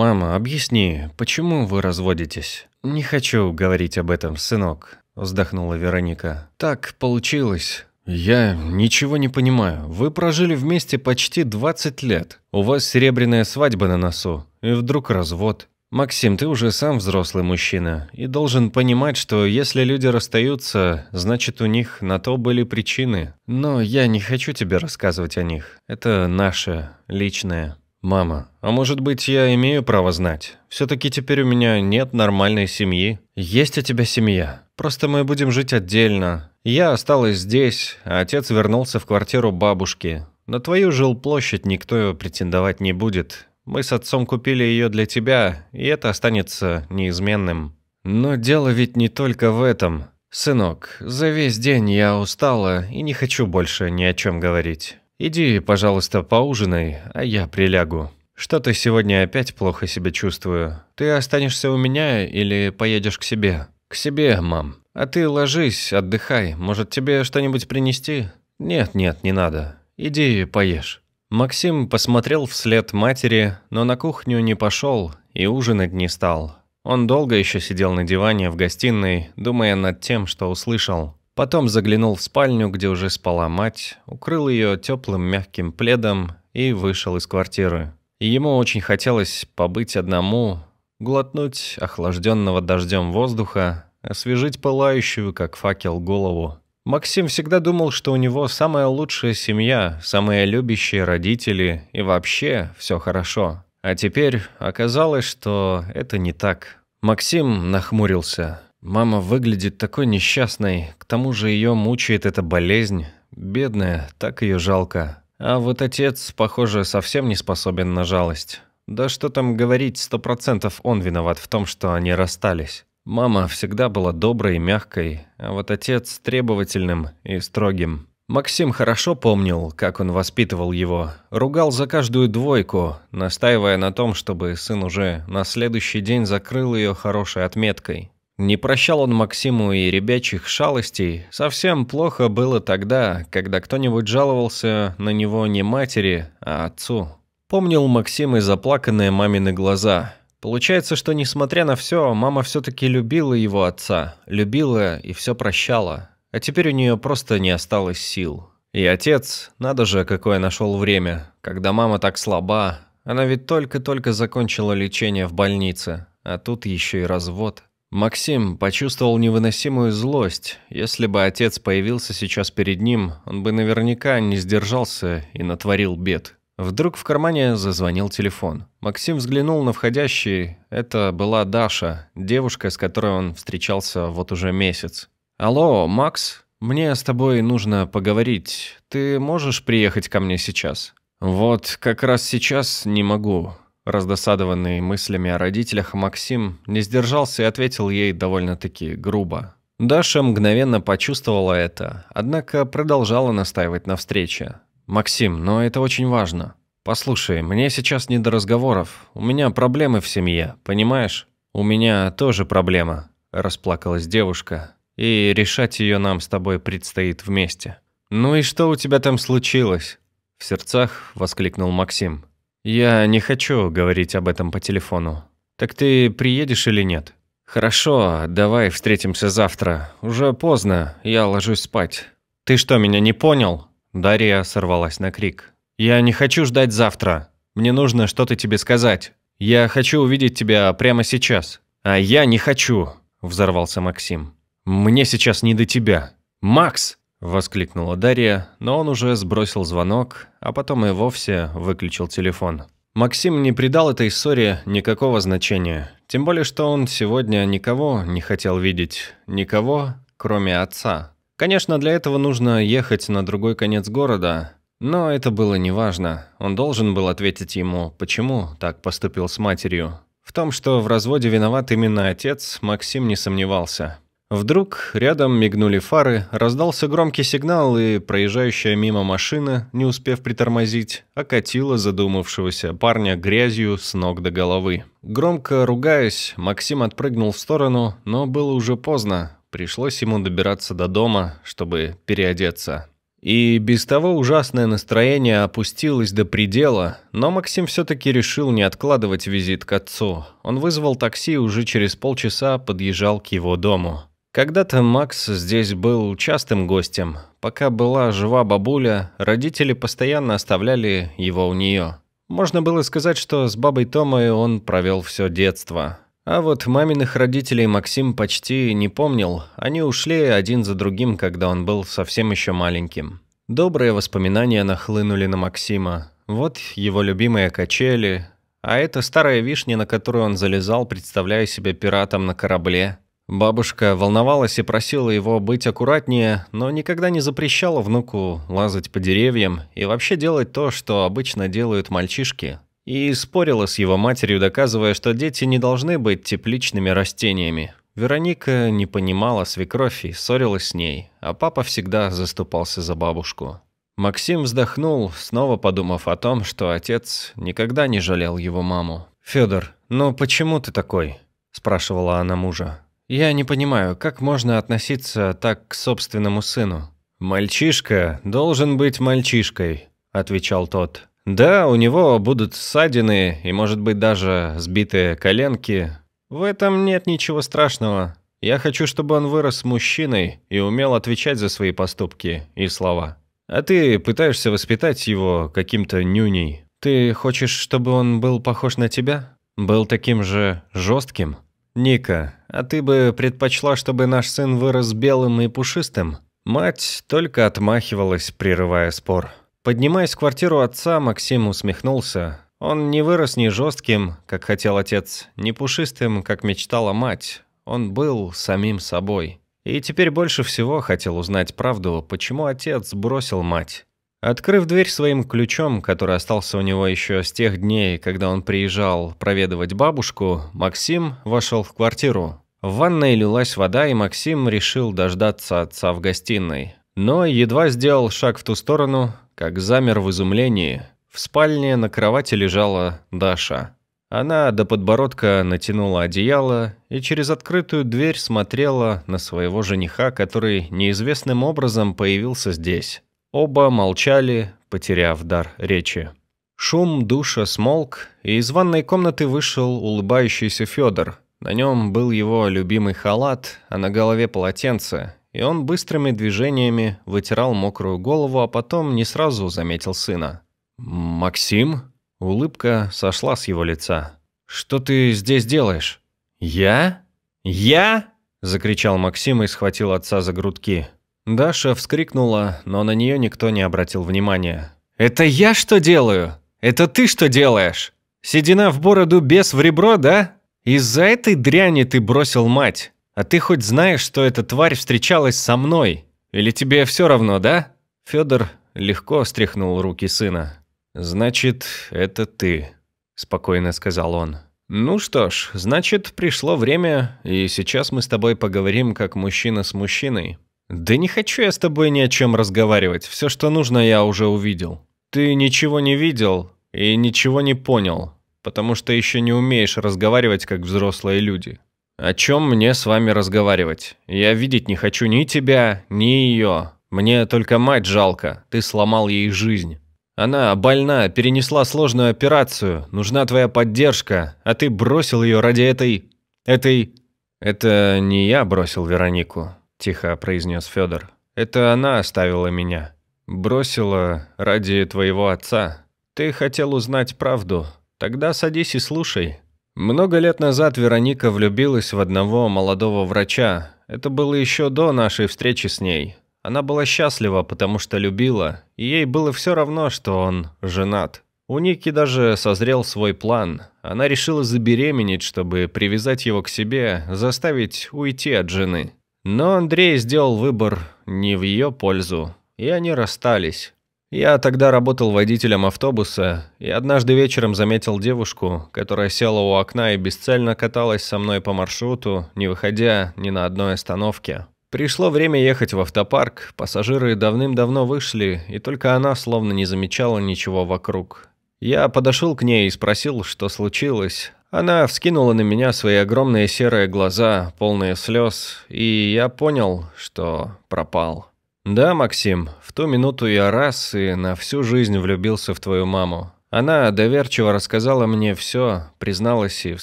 «Мама, объясни, почему вы разводитесь?» «Не хочу говорить об этом, сынок», – вздохнула Вероника. «Так получилось». «Я ничего не понимаю. Вы прожили вместе почти 20 лет. У вас серебряная свадьба на носу. И вдруг развод. Максим, ты уже сам взрослый мужчина и должен понимать, что если люди расстаются, значит у них на то были причины. Но я не хочу тебе рассказывать о них. Это наше, личное». «Мама, а может быть, я имею право знать? Все-таки теперь у меня нет нормальной семьи». «Есть у тебя семья. Просто мы будем жить отдельно. Я осталась здесь, а отец вернулся в квартиру бабушки. На твою жилплощадь никто претендовать не будет. Мы с отцом купили ее для тебя, и это останется неизменным». «Но дело ведь не только в этом. Сынок, за весь день я устала и не хочу больше ни о чем говорить». «Иди, пожалуйста, поужинай, а я прилягу. Что-то сегодня опять плохо себя чувствую. Ты останешься у меня или поедешь к себе?» «К себе, мам. А ты ложись, отдыхай. Может, тебе что-нибудь принести?» «Нет, нет, не надо. Иди поешь». Максим посмотрел вслед матери, но на кухню не пошел и ужинать не стал. Он долго еще сидел на диване в гостиной, думая над тем, что услышал. Потом заглянул в спальню, где уже спала мать, укрыл ее теплым мягким пледом и вышел из квартиры. И ему очень хотелось побыть одному, глотнуть охлажденного дождем воздуха, освежить пылающую, как факел, голову. Максим всегда думал, что у него самая лучшая семья, самые любящие родители и вообще все хорошо. А теперь оказалось, что это не так. Максим нахмурился. Мама выглядит такой несчастной, к тому же ее мучает эта болезнь. Бедная, так ее жалко. А вот отец, похоже, совсем не способен на жалость. Да что там говорить, сто процентов он виноват в том, что они расстались. Мама всегда была доброй и мягкой, а вот отец требовательным и строгим. Максим хорошо помнил, как он воспитывал его. Ругал за каждую двойку, настаивая на том, чтобы сын уже на следующий день закрыл ее хорошей отметкой. Не прощал он Максиму и ребячих шалостей. Совсем плохо было тогда, когда кто-нибудь жаловался на него не матери, а отцу. Помнил Максим и заплаканные мамины глаза. Получается, что несмотря на все, мама все-таки любила его отца, любила и все прощала. А теперь у нее просто не осталось сил. И отец, надо же, какое нашел время, когда мама так слаба. Она ведь только-только закончила лечение в больнице, а тут еще и развод. Максим почувствовал невыносимую злость. Если бы отец появился сейчас перед ним, он бы наверняка не сдержался и натворил бед. Вдруг в кармане зазвонил телефон. Максим взглянул на входящий. Это была Даша, девушка, с которой он встречался вот уже месяц. «Алло, Макс, мне с тобой нужно поговорить. Ты можешь приехать ко мне сейчас?» «Вот как раз сейчас не могу. Раздосадованный мыслями о родителях, Максим не сдержался и ответил ей довольно-таки грубо. Даша мгновенно почувствовала это, однако продолжала настаивать на встрече. «Максим, но это очень важно. Послушай, мне сейчас не до разговоров. У меня проблемы в семье, понимаешь? У меня тоже проблема», – расплакалась девушка. «И решать ее нам с тобой предстоит вместе». «Ну и что у тебя там случилось?» – в сердцах воскликнул Максим. «Я не хочу говорить об этом по телефону. Так ты приедешь или нет?» «Хорошо, давай встретимся завтра. Уже поздно, я ложусь спать». «Ты что, меня не понял?» Дарья сорвалась на крик. «Я не хочу ждать завтра. Мне нужно что-то тебе сказать. Я хочу увидеть тебя прямо сейчас». «А я не хочу», – взорвался Максим. «Мне сейчас не до тебя». «Макс!» — воскликнула Дарья, но он уже сбросил звонок, а потом и вовсе выключил телефон. Максим не придал этой ссоре никакого значения, тем более что он сегодня никого не хотел видеть, никого, кроме отца. Конечно, для этого нужно ехать на другой конец города, но это было неважно. Он должен был ответить ему, почему так поступил с матерью. В том, что в разводе виноват именно отец, Максим не сомневался. Вдруг рядом мигнули фары, раздался громкий сигнал, и проезжающая мимо машина, не успев притормозить, окатила задумавшегося парня грязью с ног до головы. Громко ругаясь, Максим отпрыгнул в сторону, но было уже поздно. Пришлось ему добираться до дома, чтобы переодеться. И без того ужасное настроение опустилось до предела, но Максим все-таки решил не откладывать визит к отцу. Он вызвал такси и уже через полчаса подъезжал к его дому. Когда-то Макс здесь был частым гостем. Пока была жива бабуля, родители постоянно оставляли его у нее. Можно было сказать, что с бабой Томой он провел все детство. А вот маминых родителей Максим почти не помнил. Они ушли один за другим, когда он был совсем еще маленьким. Добрые воспоминания нахлынули на Максима. Вот его любимые качели, а это старая вишня, на которую он залезал, представляя себя пиратом на корабле. Бабушка волновалась и просила его быть аккуратнее, но никогда не запрещала внуку лазать по деревьям и вообще делать то, что обычно делают мальчишки. И спорила с его матерью, доказывая, что дети не должны быть тепличными растениями. Вероника не понимала свекровь и ссорилась с ней, а папа всегда заступался за бабушку. Максим вздохнул, снова подумав о том, что отец никогда не жалел его маму. «Фёдор, ну почему ты такой?» – спрашивала она мужа. Я не понимаю, как можно относиться так к собственному сыну. «Мальчишка должен быть мальчишкой», – отвечал тот. «Да, у него будут ссадины и, может быть, даже сбитые коленки. В этом нет ничего страшного. Я хочу, чтобы он вырос мужчиной и умел отвечать за свои поступки и слова. А ты пытаешься воспитать его каким-то нюней. Ты хочешь, чтобы он был похож на тебя? Был таким же жестким?» «Ника, а ты бы предпочла, чтобы наш сын вырос белым и пушистым?» Мать только отмахивалась, прерывая спор. Поднимаясь в квартиру отца, Максим усмехнулся. Он не вырос ни жестким, как хотел отец, ни пушистым, как мечтала мать. Он был самим собой. И теперь больше всего хотел узнать правду, почему отец бросил мать. Открыв дверь своим ключом, который остался у него еще с тех дней, когда он приезжал проведывать бабушку, Максим вошел в квартиру. В ванной лилась вода, и Максим решил дождаться отца в гостиной. Но едва сделал шаг в ту сторону, как замер в изумлении. В спальне на кровати лежала Даша. Она до подбородка натянула одеяло и через открытую дверь смотрела на своего жениха, который неизвестным образом появился здесь. Оба молчали, потеряв дар речи. Шум душа смолк, и из ванной комнаты вышел улыбающийся Федор. На нем был его любимый халат, а на голове полотенце, и он быстрыми движениями вытирал мокрую голову, а потом не сразу заметил сына. «Максим?» Улыбка сошла с его лица. «Что ты здесь делаешь?» «Я? Я?» – закричал Максим и схватил отца за грудки. Даша вскрикнула, но на нее никто не обратил внимания. «Это я что делаю? Это ты что делаешь? Седина в бороду, без в ребро, да? Из-за этой дряни ты бросил мать. А ты хоть знаешь, что эта тварь встречалась со мной? Или тебе все равно, да?» Федор легко стряхнул руки сына. «Значит, это ты», – спокойно сказал он. «Ну что ж, значит, пришло время, и сейчас мы с тобой поговорим как мужчина с мужчиной». «Да не хочу я с тобой ни о чем разговаривать. Все, что нужно, я уже увидел. Ты ничего не видел и ничего не понял, потому что еще не умеешь разговаривать, как взрослые люди. О чем мне с вами разговаривать? Я видеть не хочу ни тебя, ни ее. Мне только мать жалко. Ты сломал ей жизнь». Она больна, перенесла сложную операцию, нужна твоя поддержка, а ты бросил ее ради этой... этой... Это не я бросил Веронику тихо произнес Федор. Это она оставила меня. Бросила ради твоего отца. Ты хотел узнать правду. Тогда садись и слушай. Много лет назад Вероника влюбилась в одного молодого врача. Это было еще до нашей встречи с ней. Она была счастлива, потому что любила, и ей было все равно, что он женат. У Ники даже созрел свой план. Она решила забеременеть, чтобы привязать его к себе, заставить уйти от жены. Но Андрей сделал выбор не в ее пользу, и они расстались. Я тогда работал водителем автобуса и однажды вечером заметил девушку, которая села у окна и бесцельно каталась со мной по маршруту, не выходя ни на одной остановке. Пришло время ехать в автопарк, пассажиры давным-давно вышли, и только она словно не замечала ничего вокруг. Я подошел к ней и спросил, что случилось. Она вскинула на меня свои огромные серые глаза, полные слез, и я понял, что пропал. «Да, Максим, в ту минуту я раз и на всю жизнь влюбился в твою маму. Она доверчиво рассказала мне все, призналась и в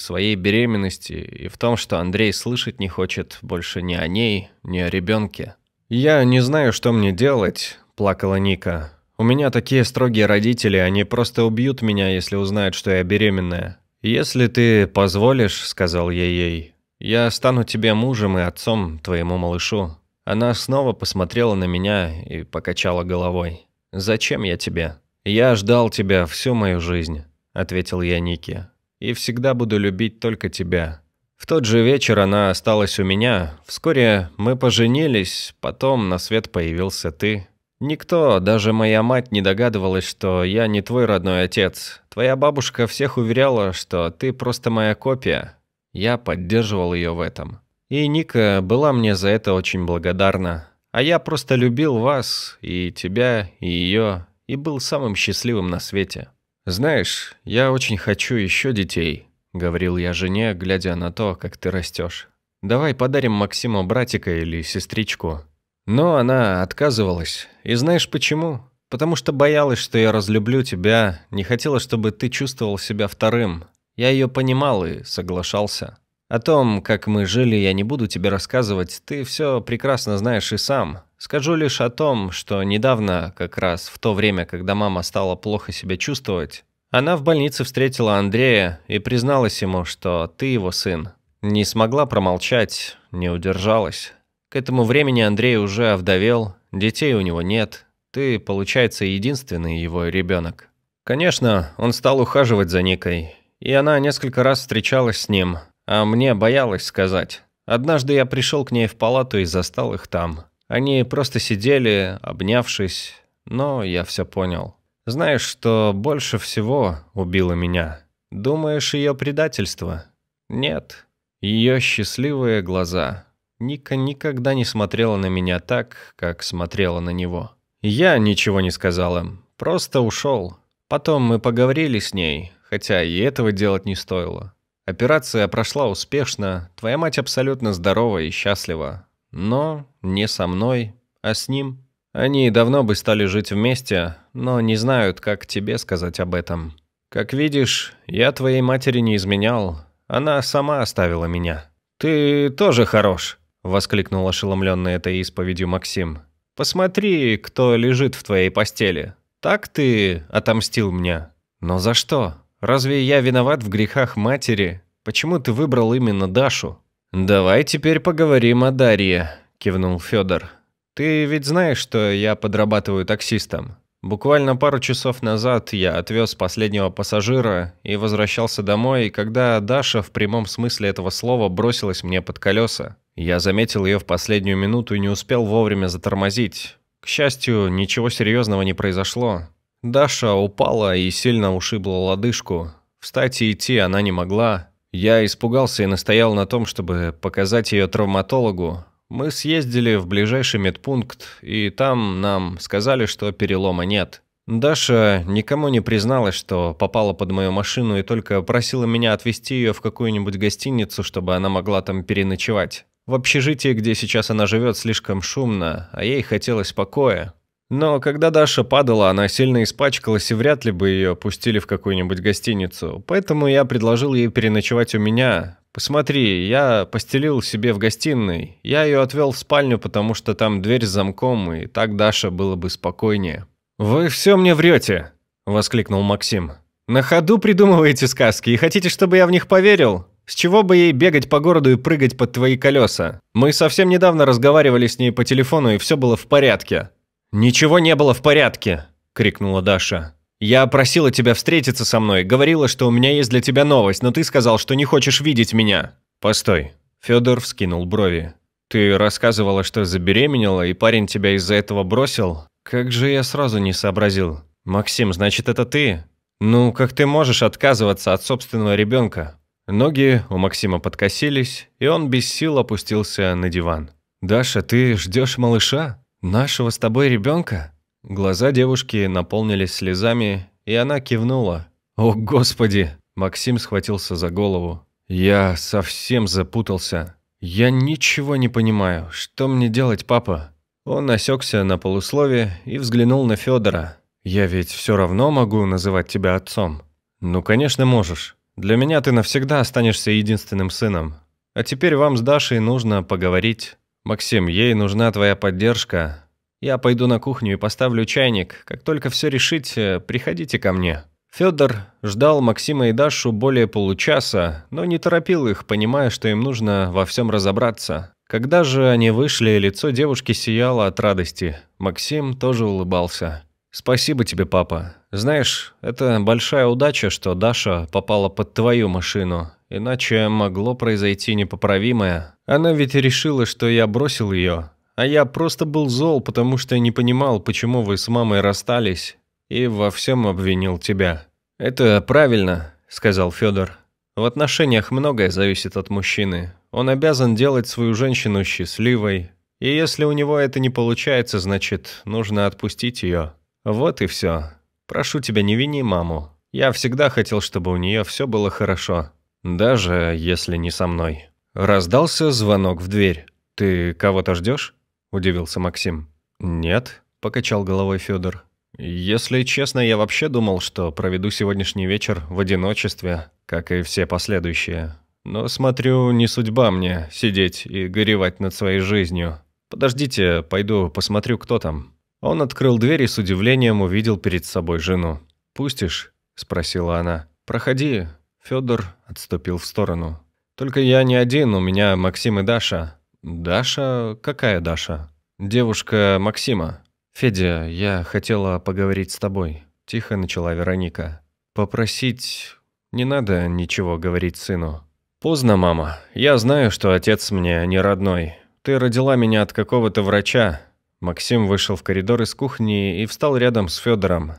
своей беременности, и в том, что Андрей слышать не хочет больше ни о ней, ни о ребенке. «Я не знаю, что мне делать», – плакала Ника. «У меня такие строгие родители, они просто убьют меня, если узнают, что я беременная. «Если ты позволишь, — сказал я ей, — я стану тебе мужем и отцом твоему малышу». Она снова посмотрела на меня и покачала головой. «Зачем я тебе?» «Я ждал тебя всю мою жизнь», — ответил я Нике. «И всегда буду любить только тебя». В тот же вечер она осталась у меня. Вскоре мы поженились, потом на свет появился ты. Никто, даже моя мать, не догадывалась, что я не твой родной отец. Твоя бабушка всех уверяла, что ты просто моя копия. Я поддерживал ее в этом. И Ника была мне за это очень благодарна. А я просто любил вас, и тебя, и ее, и был самым счастливым на свете. «Знаешь, я очень хочу еще детей», — говорил я жене, глядя на то, как ты растешь. «Давай подарим Максиму братика или сестричку». Но она отказывалась. И знаешь почему? Потому что боялась, что я разлюблю тебя, не хотела, чтобы ты чувствовал себя вторым. Я ее понимал и соглашался. О том, как мы жили, я не буду тебе рассказывать, ты все прекрасно знаешь и сам. Скажу лишь о том, что недавно, как раз в то время, когда мама стала плохо себя чувствовать, она в больнице встретила Андрея и призналась ему, что ты его сын. Не смогла промолчать, не удержалась. К этому времени Андрей уже овдовел, детей у него нет, ты, получается, единственный его ребенок. Конечно, он стал ухаживать за Никой, и она несколько раз встречалась с ним, а мне боялась сказать. Однажды я пришел к ней в палату и застал их там. Они просто сидели, обнявшись, но я все понял. Знаешь, что больше всего убило меня? Думаешь, ее предательство? Нет. Ее счастливые глаза. Ника никогда не смотрела на меня так, как смотрела на него. Я ничего не сказал им, просто ушел. Потом мы поговорили с ней, хотя и этого делать не стоило. Операция прошла успешно, твоя мать абсолютно здорова и счастлива. Но не со мной, а с ним. Они давно бы стали жить вместе, но не знают, как тебе сказать об этом. Как видишь, я твоей матери не изменял. Она сама оставила меня. «Ты тоже хорош», — воскликнул ошеломленный этой исповедью Максим. Посмотри, кто лежит в твоей постели. Так ты отомстил мне. Но за что? Разве я виноват в грехах матери? Почему ты выбрал именно Дашу? Давай теперь поговорим о Дарье, кивнул Федор. Ты ведь знаешь, что я подрабатываю таксистом. Буквально пару часов назад я отвез последнего пассажира и возвращался домой, когда Даша в прямом смысле этого слова бросилась мне под колеса. Я заметил ее в последнюю минуту и не успел вовремя затормозить. К счастью, ничего серьезного не произошло. Даша упала и сильно ушибла лодыжку. Встать и идти она не могла. Я испугался и настоял на том, чтобы показать ее травматологу. Мы съездили в ближайший медпункт, и там нам сказали, что перелома нет. Даша никому не призналась, что попала под мою машину и только просила меня отвезти ее в какую-нибудь гостиницу, чтобы она могла там переночевать. В общежитии, где сейчас она живет, слишком шумно, а ей хотелось покоя. Но когда Даша падала, она сильно испачкалась и вряд ли бы ее пустили в какую-нибудь гостиницу. Поэтому я предложил ей переночевать у меня. Посмотри, я постелил себе в гостиной. Я ее отвел в спальню, потому что там дверь с замком, и так Даша было бы спокойнее. «Вы все мне врете!» – воскликнул Максим. «На ходу придумываете сказки и хотите, чтобы я в них поверил?» С чего бы ей бегать по городу и прыгать под твои колеса? Мы совсем недавно разговаривали с ней по телефону, и все было в порядке». «Ничего не было в порядке!» – крикнула Даша. «Я просила тебя встретиться со мной, говорила, что у меня есть для тебя новость, но ты сказал, что не хочешь видеть меня». «Постой». Федор вскинул брови. «Ты рассказывала, что забеременела, и парень тебя из-за этого бросил? Как же я сразу не сообразил. Максим, значит, это ты? Ну, как ты можешь отказываться от собственного ребенка? Ноги у Максима подкосились, и он без сил опустился на диван. «Даша, ты ждешь малыша? Нашего с тобой ребенка?» Глаза девушки наполнились слезами, и она кивнула. «О, Господи!» Максим схватился за голову. «Я совсем запутался. Я ничего не понимаю. Что мне делать, папа?» Он осекся на полуслове и взглянул на Федора. «Я ведь все равно могу называть тебя отцом». «Ну, конечно, можешь. Для меня ты навсегда останешься единственным сыном. А теперь вам с Дашей нужно поговорить. Максим, ей нужна твоя поддержка. Я пойду на кухню и поставлю чайник. Как только все решите, приходите ко мне». Федор ждал Максима и Дашу более получаса, но не торопил их, понимая, что им нужно во всем разобраться. Когда же они вышли, лицо девушки сияло от радости. Максим тоже улыбался. «Спасибо тебе, папа. Знаешь, это большая удача, что Даша попала под твою машину. Иначе могло произойти непоправимое. Она ведь решила, что я бросил ее. А я просто был зол, потому что не понимал, почему вы с мамой расстались. И во всем обвинил тебя. «Это правильно», — сказал Федор. «В отношениях многое зависит от мужчины. Он обязан делать свою женщину счастливой. И если у него это не получается, значит, нужно отпустить ее. Вот и все. Прошу тебя, не вини маму. Я всегда хотел, чтобы у нее все было хорошо. Даже если не со мной». Раздался звонок в дверь. «Ты кого-то ждешь?» – удивился Максим. «Нет», – покачал головой Федор. «Если честно, я вообще думал, что проведу сегодняшний вечер в одиночестве, как и все последующие. Но, смотрю, не судьба мне сидеть и горевать над своей жизнью. Подождите, пойду посмотрю, кто там». Он открыл дверь и с удивлением увидел перед собой жену. «Пустишь?» – спросила она. «Проходи». Федор отступил в сторону. «Только я не один, у меня Максим и Даша». «Даша? Какая Даша?» «Девушка Максима». «Федя, я хотела поговорить с тобой», – тихо начала Вероника. «Попросить... Не надо ничего говорить сыну». «Поздно, мама. Я знаю, что отец мне не родной. Ты родила меня от какого-то врача. Максим вышел в коридор из кухни и встал рядом с Федором.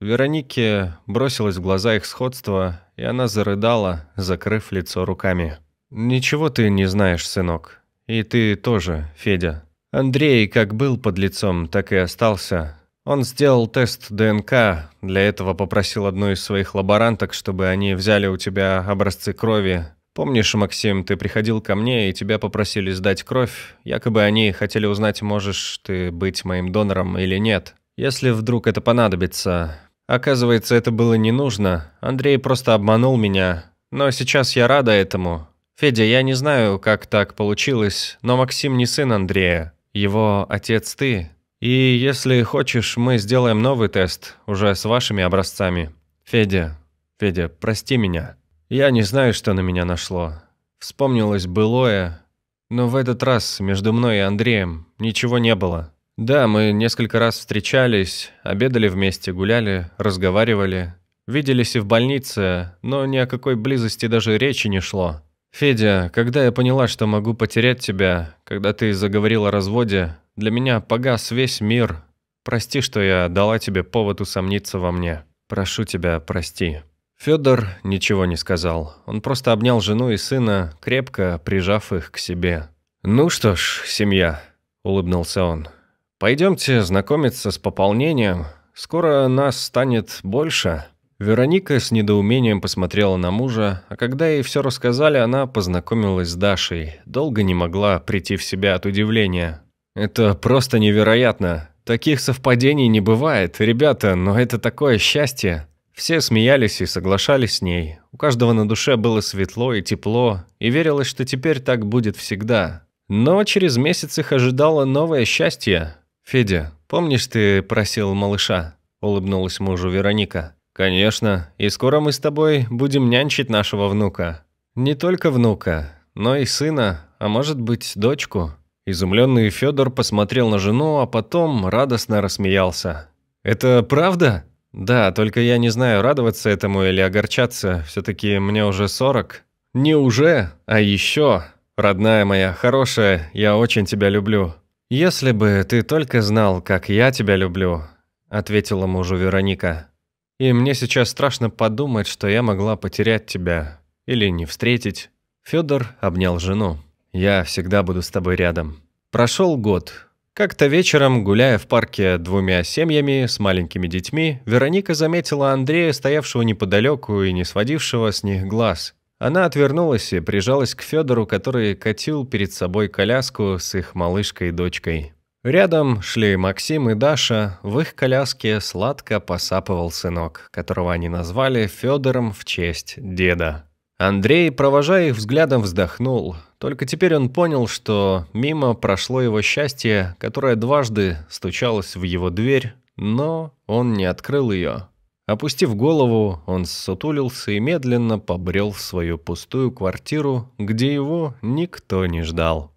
Веронике бросилось в глаза их сходство, и она зарыдала, закрыв лицо руками. «Ничего ты не знаешь, сынок. И ты тоже, Федя. Андрей как был под лицом, так и остался. Он сделал тест ДНК, для этого попросил одну из своих лаборанток, чтобы они взяли у тебя образцы крови, Помнишь, Максим, ты приходил ко мне, и тебя попросили сдать кровь? Якобы они хотели узнать, можешь ты быть моим донором или нет. Если вдруг это понадобится. Оказывается, это было не нужно. Андрей просто обманул меня. Но сейчас я рада этому. Федя, я не знаю, как так получилось, но Максим не сын Андрея. Его отец ты. И если хочешь, мы сделаем новый тест, уже с вашими образцами. Федя, Федя, прости меня. Я не знаю, что на меня нашло. Вспомнилось былое, но в этот раз между мной и Андреем ничего не было. Да, мы несколько раз встречались, обедали вместе, гуляли, разговаривали. Виделись и в больнице, но ни о какой близости даже речи не шло. «Федя, когда я поняла, что могу потерять тебя, когда ты заговорил о разводе, для меня погас весь мир. Прости, что я дала тебе повод усомниться во мне. Прошу тебя, прости». Федор ничего не сказал. Он просто обнял жену и сына, крепко прижав их к себе. «Ну что ж, семья», — улыбнулся он, — «пойдемте знакомиться с пополнением. Скоро нас станет больше». Вероника с недоумением посмотрела на мужа, а когда ей все рассказали, она познакомилась с Дашей. Долго не могла прийти в себя от удивления. «Это просто невероятно. Таких совпадений не бывает, ребята, но это такое счастье. Все смеялись и соглашались с ней. У каждого на душе было светло и тепло, и верилось, что теперь так будет всегда. Но через месяц их ожидало новое счастье. «Федя, помнишь, ты просил малыша?» – улыбнулась мужу Вероника. «Конечно, и скоро мы с тобой будем нянчить нашего внука. Не только внука, но и сына, а может быть, дочку». Изумленный Федор посмотрел на жену, а потом радостно рассмеялся. «Это правда?» Да, только я не знаю, радоваться этому или огорчаться. Все-таки мне уже 40. Не уже, а еще. Родная моя, хорошая, я очень тебя люблю. Если бы ты только знал, как я тебя люблю, ответила мужу Вероника. И мне сейчас страшно подумать, что я могла потерять тебя или не встретить. Федор обнял жену. Я всегда буду с тобой рядом. Прошел год. Как-то вечером, гуляя в парке двумя семьями с маленькими детьми, Вероника заметила Андрея, стоявшего неподалеку и не сводившего с них глаз. Она отвернулась и прижалась к Федору, который катил перед собой коляску с их малышкой и дочкой. Рядом шли Максим и Даша, в их коляске сладко посапывал сынок, которого они назвали Федором в честь деда. Андрей, провожая их взглядом, вздохнул. Только теперь он понял, что мимо прошло его счастье, которое дважды стучалось в его дверь, но он не открыл ее. Опустив голову, он сутулился и медленно побрел в свою пустую квартиру, где его никто не ждал.